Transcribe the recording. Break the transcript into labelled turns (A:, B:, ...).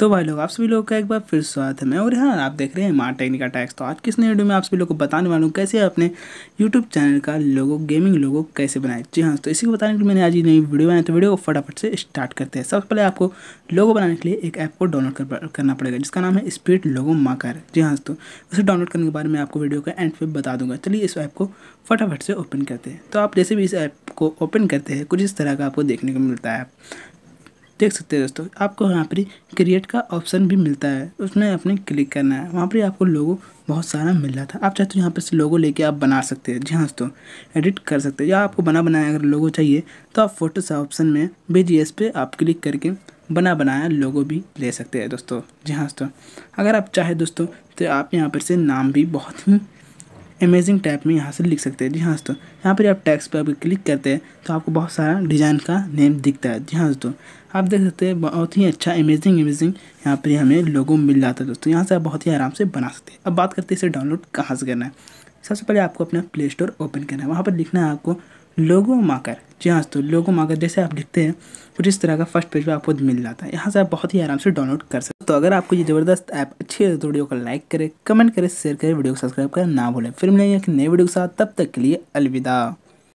A: तो भाई लोग आप सभी लोगों का एक बार फिर स्वागत है मैं और हाँ आप देख रहे हैं मार टेक्निका टैक्स तो आज किस नई वीडियो में आप सभी लोग को बताने वाला हूँ कैसे अपने यूट्यूब चैनल का लोगो गेमिंग लोगो कैसे बनाए जी हाँ तो इसी को बताने के लिए मैंने आज ये नई वीडियो बनाई तो वीडियो को फटाफट से स्टार्ट करते हैं सबसे पहले आपको लोगो बनाने के लिए एक ऐप को डाउनलोड कर, करना पड़ेगा जिसका नाम है स्पीड लोगो माकर जी हाँ तो उसे डाउनलोड करने के बारे में आपको वीडियो का एंड पे बता दूंगा चलिए इस ऐप को फटाफट से ओपन करते हैं तो आप जैसे भी इस ऐप को ओपन करते हैं कुछ इस तरह का आपको देखने को मिलता है देख सकते हैं दोस्तों आपको यहाँ पर क्रिएट का ऑप्शन भी मिलता है उसमें आपने क्लिक करना है वहाँ पर आपको लोगो बहुत सारा मिल रहा था आप चाहते तो यहाँ पर से लोगो लेके आप बना सकते हैं जी हाँ दोस्तों एडिट कर सकते हैं या आपको बना बनाया अगर लोगो चाहिए तो आप फोटोस ऑप्शन में बी जी एस पे आप क्लिक करके बना बनाया लोगो भी ले सकते हैं दोस्तों जी हाँ दोस्तों अगर आप चाहें दोस्तों तो आप यहाँ पर से नाम भी बहुत ही अमेजिंग टाइप में यहाँ से लिख सकते हैं जी हाँ दोस्तों यहाँ पर आप टैक्स पर क्लिक करते हैं तो आपको बहुत सारा डिज़ाइन का नेम दिखता है जी हाँ दोस्तों आप देख सकते हैं बहुत ही अच्छा अमेजिंग अमेजिंग यहाँ पर हमें लोगो मिल जाता है दोस्तों यहाँ से आप बहुत ही आराम से बना सकते हैं अब बात करते हैं इसे डाउनलोड कहाँ से करना है सबसे पहले आपको अपना प्ले स्टोर ओपन करना है वहाँ पर लिखना है आपको लोगो माकर जी हाँ दोस्तों लोगो माकर जैसे आप लिखते हैं कुछ इस तरह का फर्स्ट पेज पर आपको मिल जाता है यहाँ से आप बहुत ही आराम से डाउनलोड कर सकते हो तो अगर आपको ये जबरदस्त ऐप अच्छी है तो वीडियो को लाइक करें कमेंट करें शेयर करें वीडियो को सब्सक्राइब करें ना भूलें फिर मिलेंगे एक नए वीडियो के साथ तब तक के लिए अलविदा